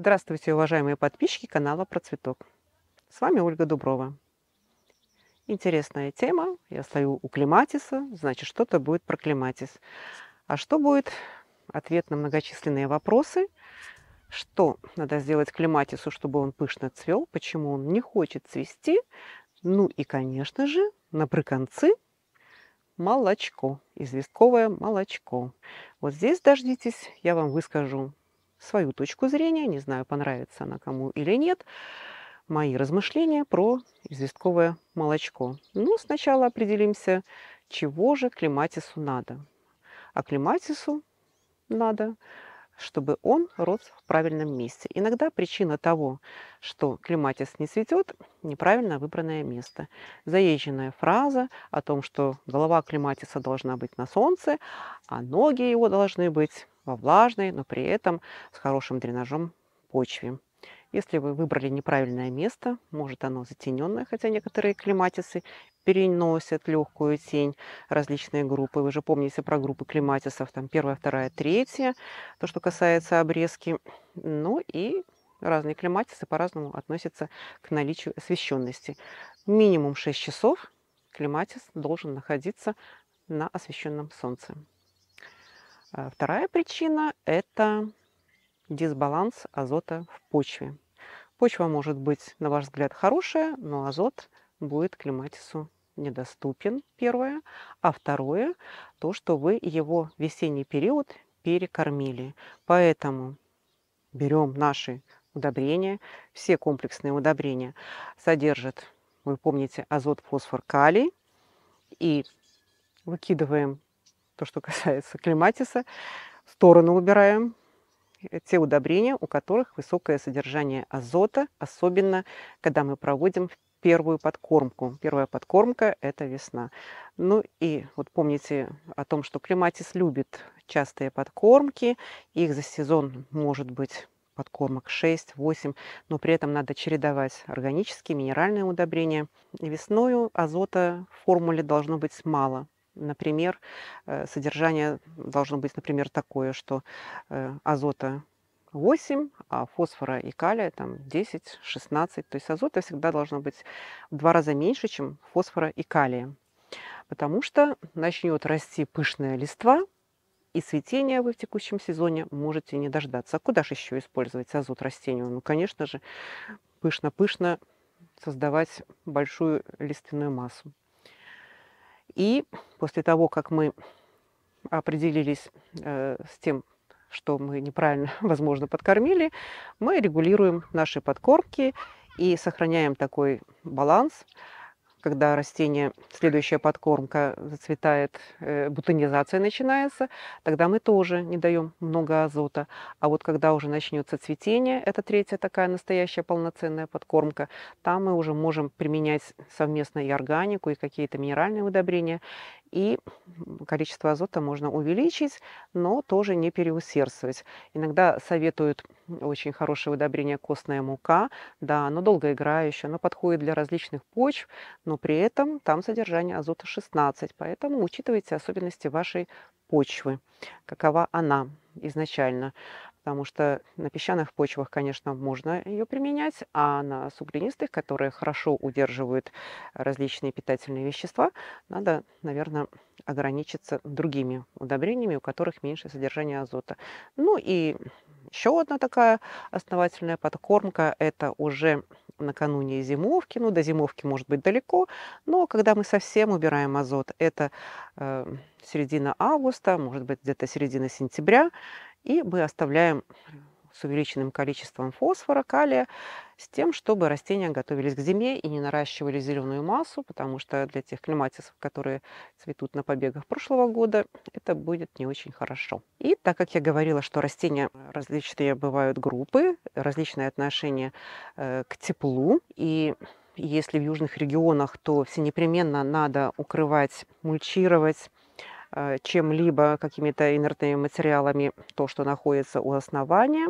Здравствуйте, уважаемые подписчики канала Про Цветок. С вами Ольга Дуброва. Интересная тема. Я стою у клематиса, значит, что-то будет про клематис. А что будет? Ответ на многочисленные вопросы. Что надо сделать клематису, чтобы он пышно цвел, почему он не хочет цвести. Ну и, конечно же, на приконцы молочко, известковое молочко. Вот здесь дождитесь, я вам выскажу свою точку зрения, не знаю, понравится она кому или нет, мои размышления про известковое молочко. Ну, сначала определимся, чего же клематису надо. А клематису надо, чтобы он рос в правильном месте. Иногда причина того, что клематис не цветет, неправильно выбранное место. Заезженная фраза о том, что голова клематиса должна быть на солнце, а ноги его должны быть во влажной, но при этом с хорошим дренажом почве. Если вы выбрали неправильное место, может оно затененное, хотя некоторые клематисы переносят легкую тень различные группы. Вы же помните про группы клематисов, там первая, вторая, третья, то, что касается обрезки. Ну и разные клематисы по-разному относятся к наличию освещенности. Минимум 6 часов клематис должен находиться на освещенном солнце. А вторая причина – это дисбаланс азота в почве. Почва может быть, на ваш взгляд, хорошая, но азот будет клематису недоступен, первое. А второе, то, что вы его весенний период перекормили. Поэтому берем наши удобрения, все комплексные удобрения содержат, вы помните, азот, фосфор, калий. И выкидываем то, что касается клематиса, в сторону убираем э, те удобрения, у которых высокое содержание азота, особенно когда мы проводим первую подкормку. Первая подкормка – это весна. Ну и вот помните о том, что клематис любит частые подкормки. Их за сезон может быть подкормок 6, 8, но при этом надо чередовать органические, минеральные удобрения. И весною азота в формуле должно быть мало, Например, э, содержание должно быть, например, такое, что э, азота 8, а фосфора и калия там 10, 16. То есть азота всегда должно быть в два раза меньше, чем фосфора и калия. Потому что начнет расти пышная листва, и цветения вы в текущем сезоне можете не дождаться. А куда же еще использовать азот растению? Ну, конечно же, пышно-пышно создавать большую лиственную массу. И после того, как мы определились э, с тем, что мы неправильно, возможно, подкормили, мы регулируем наши подкормки и сохраняем такой баланс, когда растение, следующая подкормка зацветает, э, бутонизация начинается, тогда мы тоже не даем много азота. А вот когда уже начнется цветение, это третья такая настоящая полноценная подкормка, там мы уже можем применять совместно и органику, и какие-то минеральные удобрения и количество азота можно увеличить, но тоже не переусердствовать. Иногда советуют очень хорошее удобрение костная мука, да, оно долгоиграющее, оно подходит для различных почв, но при этом там содержание азота 16, поэтому учитывайте особенности вашей почвы, какова она изначально потому что на песчаных почвах, конечно, можно ее применять, а на суглинистых, которые хорошо удерживают различные питательные вещества, надо, наверное, ограничиться другими удобрениями, у которых меньше содержание азота. Ну и еще одна такая основательная подкормка – это уже накануне зимовки, ну до зимовки может быть далеко, но когда мы совсем убираем азот, это э, середина августа, может быть где-то середина сентября, и мы оставляем с увеличенным количеством фосфора, калия, с тем, чтобы растения готовились к зиме и не наращивали зеленую массу, потому что для тех клематисов, которые цветут на побегах прошлого года, это будет не очень хорошо. И так как я говорила, что растения различные бывают группы, различные отношения э, к теплу, и если в южных регионах, то все непременно надо укрывать, мульчировать, Э, чем-либо, какими-то инертными материалами, то, что находится у основания,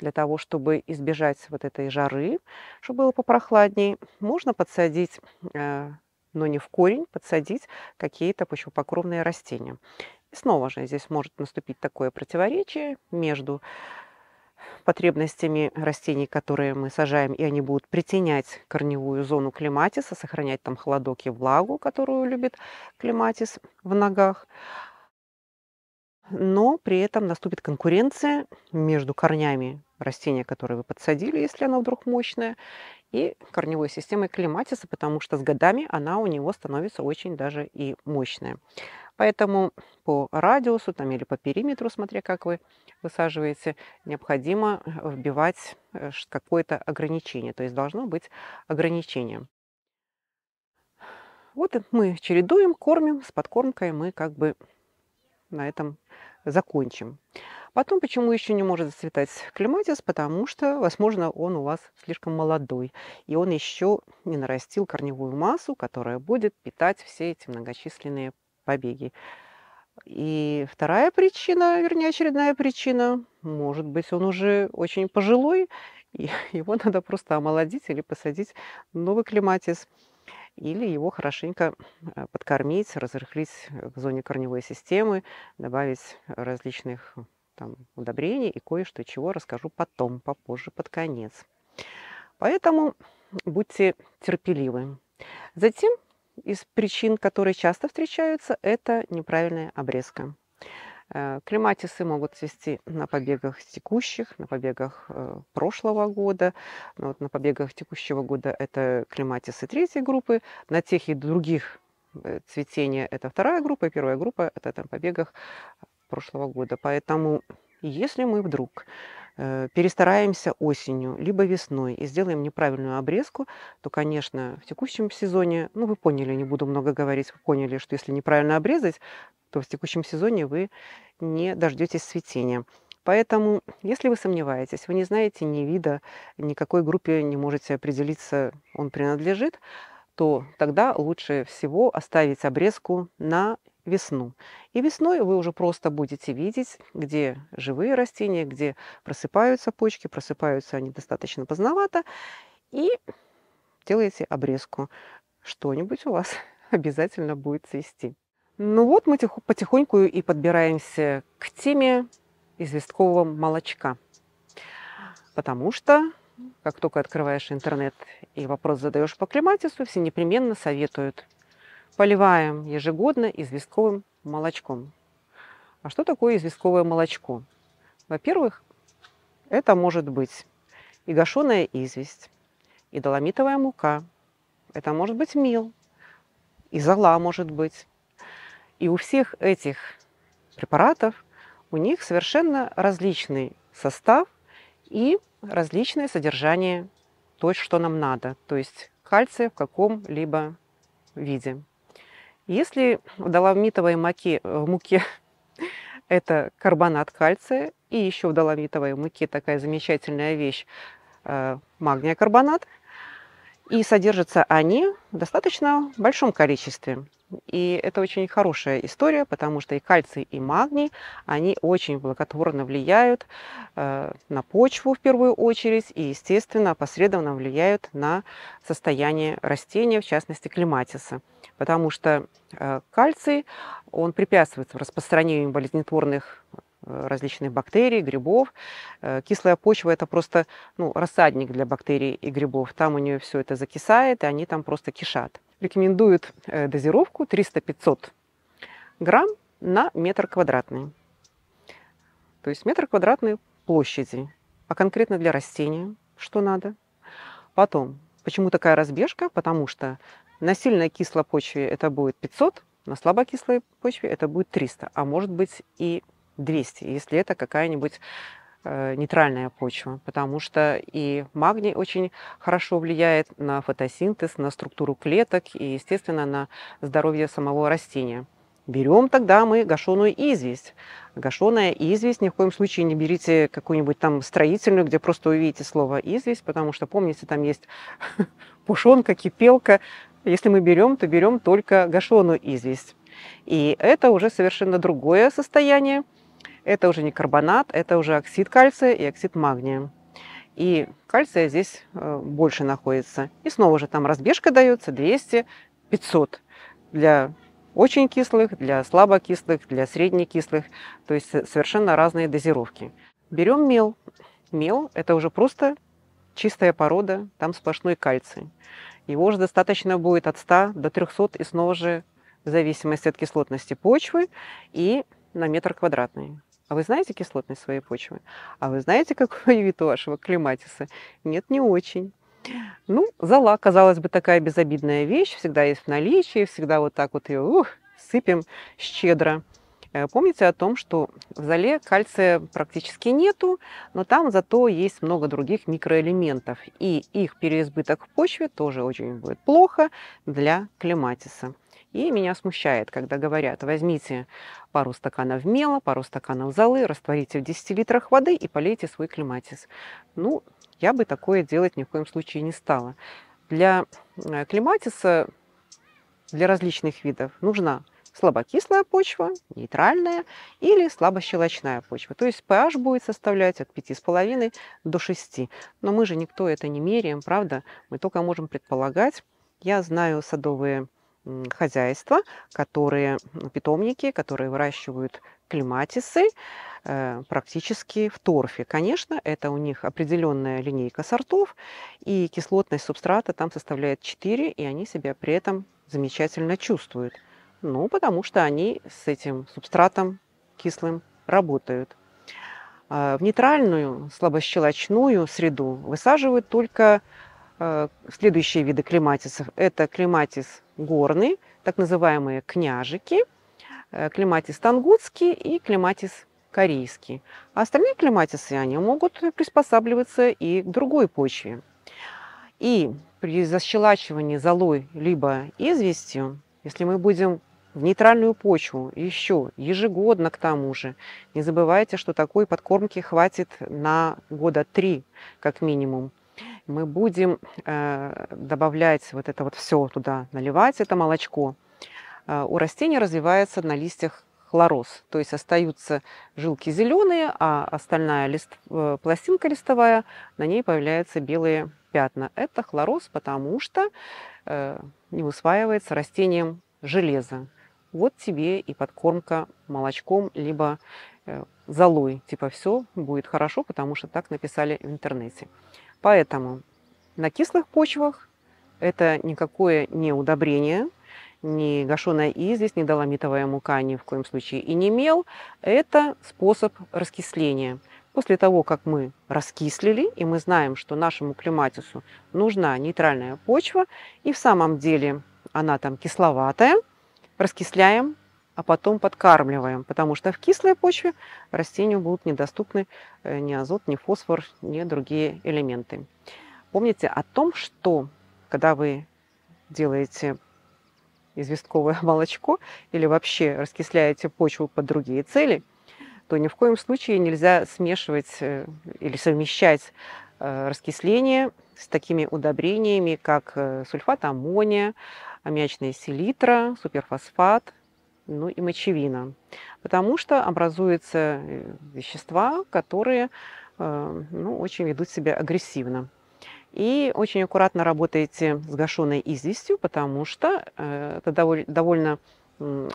для того, чтобы избежать вот этой жары, чтобы было попрохладней, можно подсадить э, но не в корень, подсадить какие-то почвопокровные растения. И снова же здесь может наступить такое противоречие между потребностями растений, которые мы сажаем, и они будут притенять корневую зону клематиса, сохранять там холодок и влагу, которую любит клематис в ногах. Но при этом наступит конкуренция между корнями растения, которое вы подсадили, если оно вдруг мощное, и корневой системой клематиса, потому что с годами она у него становится очень даже и мощная. Поэтому по радиусу там, или по периметру, смотря как вы высаживаете, необходимо э, вбивать э, какое-то ограничение. То есть должно быть ограничение. Вот мы чередуем, кормим, с подкормкой мы как бы на этом закончим. Потом, почему еще не может зацветать клематис? Потому что, возможно, он у вас слишком молодой, и он еще не нарастил корневую массу, которая будет питать все эти многочисленные побеги. И вторая причина, вернее, очередная причина, может быть, он уже очень пожилой, и его надо просто омолодить или посадить новый клематис, или его хорошенько а, подкормить, разрыхлить в зоне корневой системы, добавить различных там, удобрений и кое-что чего расскажу потом, попозже, под конец. Поэтому будьте терпеливы. Затем из причин, которые часто встречаются, это неправильная обрезка. Э, клематисы могут цвести на побегах текущих, на побегах э, прошлого года. Но ну, вот на побегах текущего года это клематисы третьей группы. На тех и других э, цветения это вторая группа, и первая группа это на побегах прошлого года. Поэтому если мы вдруг Э, перестараемся осенью, либо весной и сделаем неправильную обрезку, то, конечно, в текущем сезоне, ну, вы поняли, не буду много говорить, вы поняли, что если неправильно обрезать, то в текущем сезоне вы не дождетесь цветения. Поэтому, если вы сомневаетесь, вы не знаете ни вида, никакой группе не можете определиться, он принадлежит, то тогда лучше всего оставить обрезку на весну. И весной вы уже просто будете видеть, где живые растения, где просыпаются почки, просыпаются они достаточно поздновато, и делаете обрезку. Что-нибудь у вас обязательно будет цвести. Ну вот мы потихоньку и подбираемся к теме известкового молочка. Потому что, как только открываешь интернет и вопрос задаешь по клематису, все непременно советуют Поливаем ежегодно известковым молочком. А что такое известковое молочко? Во-первых, это может быть и гашеная известь, и доломитовая мука, это может быть мил, и зола может быть. И у всех этих препаратов у них совершенно различный состав и различное содержание то, что нам надо, то есть кальция в каком-либо виде. Если в доломитовой муке, э, в муке это карбонат кальция, и еще в доломитовой муке такая замечательная вещь э, магния карбонат, и содержатся они в достаточно большом количестве. И это очень хорошая история, потому что и кальций, и магний, они очень благотворно влияют э, на почву в первую очередь и, естественно, опосредованно влияют на состояние растения, в частности, клематиса. Потому что э, кальций, он препятствует распространению болезнетворных э, различных бактерий, грибов. Кислая почва – это просто ну, рассадник для бактерий и грибов. Там у нее все это закисает, и они там просто кишат рекомендуют э, дозировку 300-500 грамм на метр квадратный. То есть метр квадратный площади, а конкретно для растения, что надо. Потом, почему такая разбежка? Потому что на сильной кислой почве это будет 500, на слабокислой почве это будет 300, а может быть и 200, если это какая-нибудь Э, нейтральная почва, потому что и магний очень хорошо влияет на фотосинтез, на структуру клеток и, естественно, на здоровье самого растения. Берем тогда мы гашеную известь. Гашеная известь, ни в коем случае не берите какую-нибудь там строительную, где просто увидите слово известь, потому что, помните, там есть пушонка, кипелка. Если мы берем, то берем только гашеную известь. И это уже совершенно другое состояние, это уже не карбонат, это уже оксид кальция и оксид магния. И кальция здесь э, больше находится. И снова же там разбежка дается 200-500 для очень кислых, для слабокислых, для среднекислых. То есть совершенно разные дозировки. Берем мел. Мел – это уже просто чистая порода, там сплошной кальций. Его уже достаточно будет от 100 до 300 и снова же в зависимости от кислотности почвы и на метр квадратный. А вы знаете кислотность своей почвы? А вы знаете, какой вид у вашего клематиса? Нет, не очень. Ну, зала, казалось бы, такая безобидная вещь, всегда есть в наличии, всегда вот так вот ее ух, сыпем щедро. Э, помните о том, что в зале кальция практически нету, но там зато есть много других микроэлементов, и их переизбыток в почве тоже очень будет плохо для клематиса. И меня смущает, когда говорят, возьмите пару стаканов мела, пару стаканов золы, растворите в 10 литрах воды и полейте свой клематис. Ну, я бы такое делать ни в коем случае не стала. Для э, клематиса, для различных видов нужна слабокислая почва, нейтральная или слабощелочная почва. То есть pH будет составлять от 5,5 до 6. Но мы же никто это не меряем, правда? Мы только можем предполагать. Я знаю садовые хозяйства, которые питомники, которые выращивают клематисы э, практически в торфе. Конечно, это у них определенная линейка сортов, и кислотность субстрата там составляет 4, и они себя при этом замечательно чувствуют. Ну, потому что они с этим субстратом кислым работают. А, в нейтральную слабощелочную среду высаживают только Э, следующие виды клематисов – это клематис горный, так называемые княжики, э, клематис тангутский и клематис корейский. А остальные клематисы, они могут приспосабливаться и к другой почве. И при защелачивании золой либо известью, если мы будем в нейтральную почву еще ежегодно к тому же, не забывайте, что такой подкормки хватит на года три как минимум – мы будем э, добавлять вот это вот все туда, наливать это молочко. Э, у растения развивается на листьях хлороз, то есть остаются жилки зеленые, а остальная лист, э, пластинка листовая, на ней появляются белые пятна. Это хлороз, потому что не усваивается растением железо. Вот тебе и подкормка молочком, либо золой. Типа все будет хорошо, потому что так написали в интернете. Поэтому на кислых почвах это никакое не удобрение, не гашеная известь, здесь не доломитовая мука ни в коем случае, и не мел. Это способ раскисления. После того, как мы раскислили, и мы знаем, что нашему клематису нужна нейтральная почва, и в самом деле она там кисловатая, раскисляем а потом подкармливаем, потому что в кислой почве растению будут недоступны э, ни азот, ни фосфор, ни другие элементы. Помните о том, что когда вы делаете известковое молочко или вообще раскисляете почву под другие цели, то ни в коем случае нельзя смешивать э, или совмещать э, раскисление с такими удобрениями, как сульфат аммония, аммиачная селитра, суперфосфат, ну и мочевина, потому что образуются э, вещества, которые э, ну, очень ведут себя агрессивно. И очень аккуратно работаете с гашеной известью, потому что э, это довольно ну,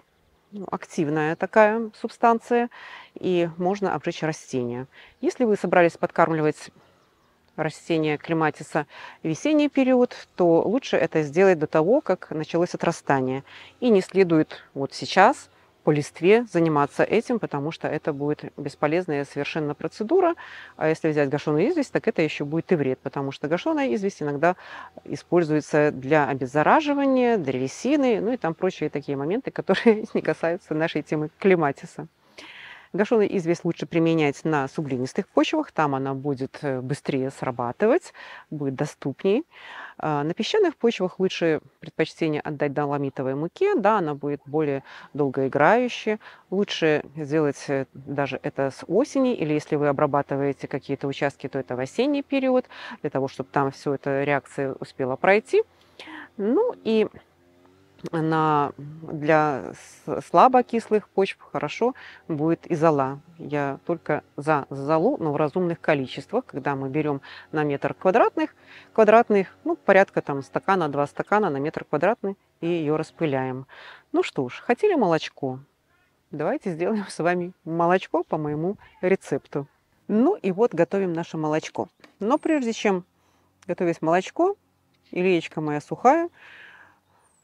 активная такая субстанция, и можно обжечь растения. Если вы собрались подкармливать растения клематиса весенний период, то лучше это сделать до того, как началось отрастание. И не следует вот сейчас по листве заниматься этим, потому что это будет бесполезная совершенно процедура. А если взять гашеную известь, так это еще будет и вред, потому что гашеная известь иногда используется для обеззараживания, древесины ну и там прочие такие моменты, которые не касаются нашей темы клематиса. Гашеный известь лучше применять на суглинистых почвах, там она будет э, быстрее срабатывать, будет доступней. А, на песчаных почвах лучше предпочтение отдать доломитовой муке, да, она будет более долгоиграющей. Лучше сделать э, даже это с осени, или если вы обрабатываете какие-то участки, то это в осенний период, для того, чтобы там все эта реакция успела пройти. Ну и на, для слабокислых почв хорошо будет изола. Я только за золу, но в разумных количествах, когда мы берем на метр квадратных, квадратных ну, порядка там стакана, два стакана на метр квадратный, и ее распыляем. Ну что ж, хотели молочко? Давайте сделаем с вами молочко по моему рецепту. Ну и вот готовим наше молочко. Но прежде чем готовить молочко, и моя сухая,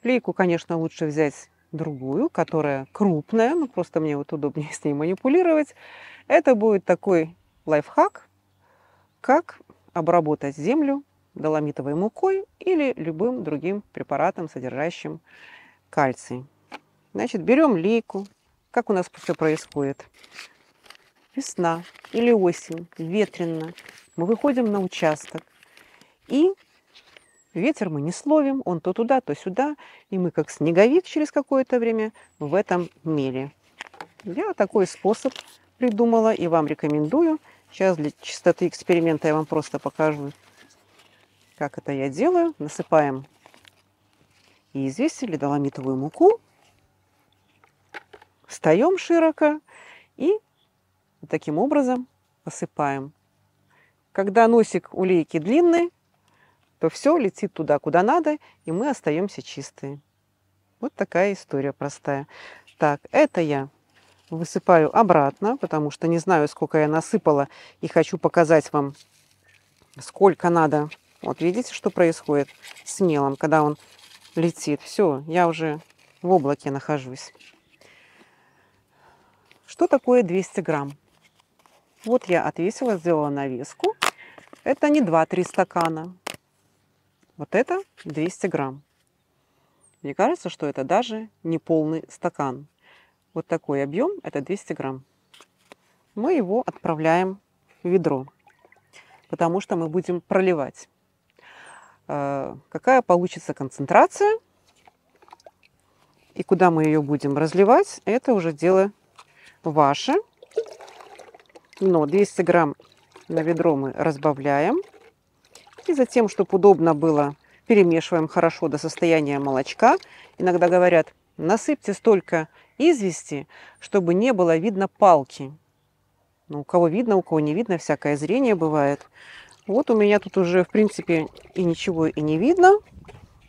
Лейку, конечно, лучше взять другую, которая крупная, ну просто мне вот удобнее с ней манипулировать. Это будет такой лайфхак, как обработать землю доломитовой мукой или любым другим препаратом, содержащим кальций. Значит, берем лейку. Как у нас все происходит? Весна или осень, ветрено. Мы выходим на участок и Ветер мы не словим, он то туда, то сюда, и мы как снеговик через какое-то время в этом мире. Я такой способ придумала и вам рекомендую. Сейчас для чистоты эксперимента я вам просто покажу, как это я делаю. Насыпаем известь или доломитовую муку, встаем широко и таким образом посыпаем. Когда носик улейки длинный, то все летит туда, куда надо, и мы остаемся чистые. Вот такая история простая. Так, это я высыпаю обратно, потому что не знаю, сколько я насыпала, и хочу показать вам, сколько надо. Вот видите, что происходит с мелом, когда он летит. Все, я уже в облаке нахожусь. Что такое 200 грамм? Вот я отвесила, сделала навеску. Это не 2-3 стакана. Вот это 200 грамм. Мне кажется, что это даже не полный стакан. Вот такой объем, это 200 грамм. Мы его отправляем в ведро, потому что мы будем проливать. Э, какая получится концентрация и куда мы ее будем разливать, это уже дело ваше. Но 200 грамм на ведро мы разбавляем – и затем, чтобы удобно было, перемешиваем хорошо до состояния молочка. Иногда говорят, насыпьте столько извести, чтобы не было видно палки. Ну, у кого видно, у кого не видно, всякое зрение бывает. Вот у меня тут уже, в принципе, и ничего и не видно.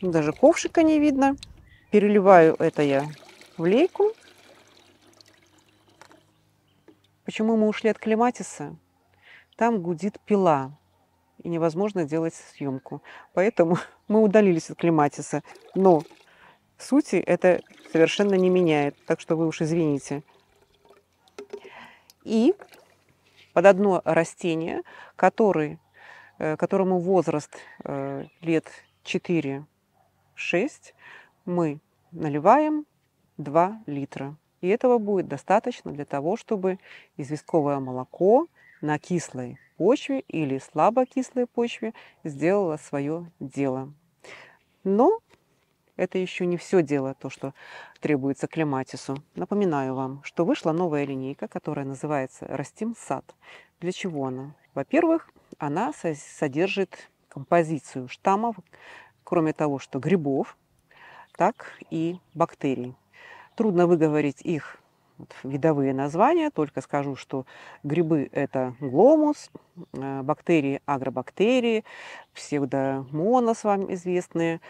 Даже ковшика не видно. Переливаю это я в лейку. Почему мы ушли от клематиса? Там гудит пила и невозможно делать съемку. Поэтому мы удалились от клематиса. Но сути это совершенно не меняет, так что вы уж извините. И под одно растение, который, э, которому возраст э, лет 4-6, мы наливаем 2 литра. И этого будет достаточно для того, чтобы известковое молоко на кислой почве или слабокислой почве сделала свое дело. Но это еще не все дело, то, что требуется клематису. Напоминаю вам, что вышла новая линейка, которая называется «Растим сад». Для чего она? Во-первых, она содержит композицию штаммов, кроме того, что грибов, так и бактерий. Трудно выговорить их видовые названия, только скажу, что грибы – это гломус, э, бактерии – агробактерии, псевдомонос вам известные,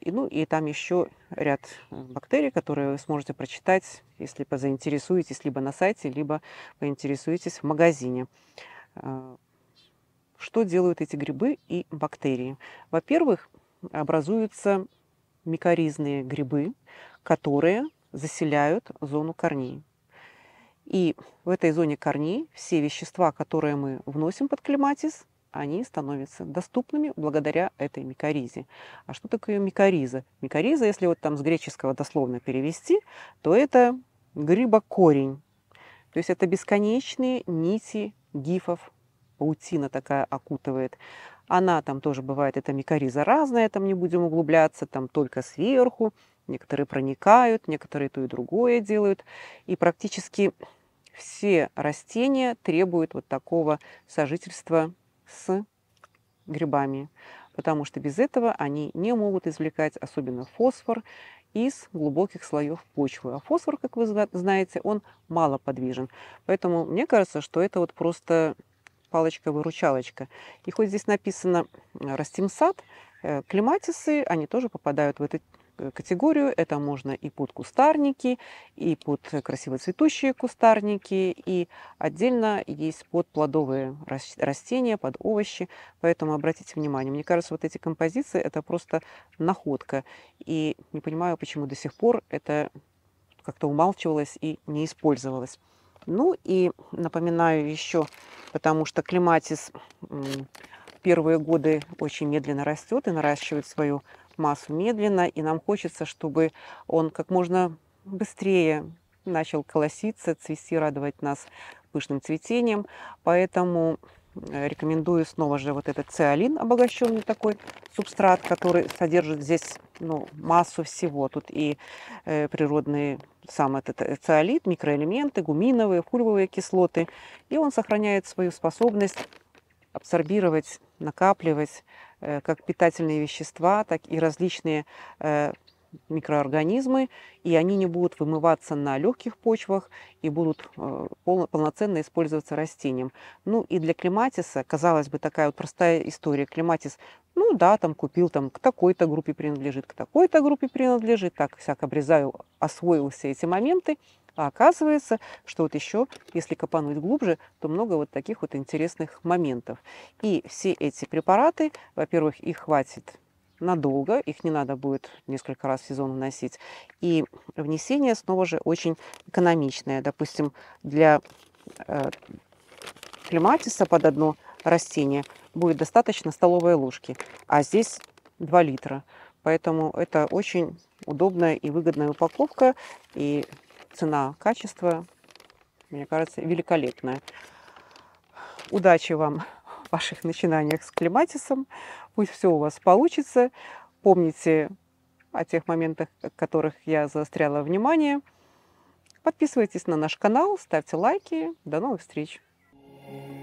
и, ну и там еще ряд э, бактерий, которые вы сможете прочитать, если позаинтересуетесь либо на сайте, либо поинтересуетесь в магазине. Э, что делают эти грибы и бактерии? Во-первых, образуются микоризные грибы, которые заселяют зону корней. И в этой зоне корней все вещества, которые мы вносим под клематис, они становятся доступными благодаря этой микоризе. А что такое микориза? Микориза, если вот там с греческого дословно перевести, то это грибокорень. То есть это бесконечные нити гифов, паутина такая окутывает. Она там тоже бывает, это микориза разная, там не будем углубляться, там только сверху, Некоторые проникают, некоторые то и другое делают. И практически все растения требуют вот такого сожительства с грибами, потому что без этого они не могут извлекать особенно фосфор из глубоких слоев почвы. А фосфор, как вы знаете, он мало подвижен. Поэтому мне кажется, что это вот просто палочка-выручалочка. И хоть здесь написано э, «растим сад», э, клематисы, они тоже попадают в этот Э, категорию. Это можно и под кустарники, и под красиво цветущие кустарники, и отдельно есть под плодовые растения, под овощи. Поэтому обратите внимание, мне кажется, вот эти композиции – это просто находка. И не понимаю, почему до сих пор это как-то умалчивалось и не использовалось. Ну и напоминаю еще, потому что клематис первые годы очень медленно растет и наращивает свою массу медленно, и нам хочется, чтобы он как можно быстрее начал колоситься, цвести, радовать нас пышным цветением. Поэтому э, рекомендую снова же вот этот циолин, обогащенный такой субстрат, который содержит здесь ну, массу всего. Тут и э, природный сам этот э, циолит, микроэлементы, гуминовые, фульвовые кислоты. И он сохраняет свою способность абсорбировать, накапливать э, как питательные вещества, так и различные э, микроорганизмы, и они не будут вымываться на легких почвах и будут э, полноценно использоваться растением. Ну и для клематиса, казалось бы, такая вот простая история. Клематис, ну да, там купил, там к такой-то группе принадлежит, к такой-то группе принадлежит, так всяк обрезаю, освоил все эти моменты – а оказывается, что вот еще, если копануть глубже, то много вот таких вот интересных моментов. И все эти препараты, во-первых, их хватит надолго, их не надо будет несколько раз в сезон вносить. И внесение снова же очень экономичное. Допустим, для э, клематиса под одно растение будет достаточно столовой ложки, а здесь 2 литра. Поэтому это очень удобная и выгодная упаковка, и Цена, качество, мне кажется, великолепная. Удачи вам в ваших начинаниях с клематисом. Пусть все у вас получится. Помните о тех моментах, о которых я заостряла внимание. Подписывайтесь на наш канал, ставьте лайки. До новых встреч! thank you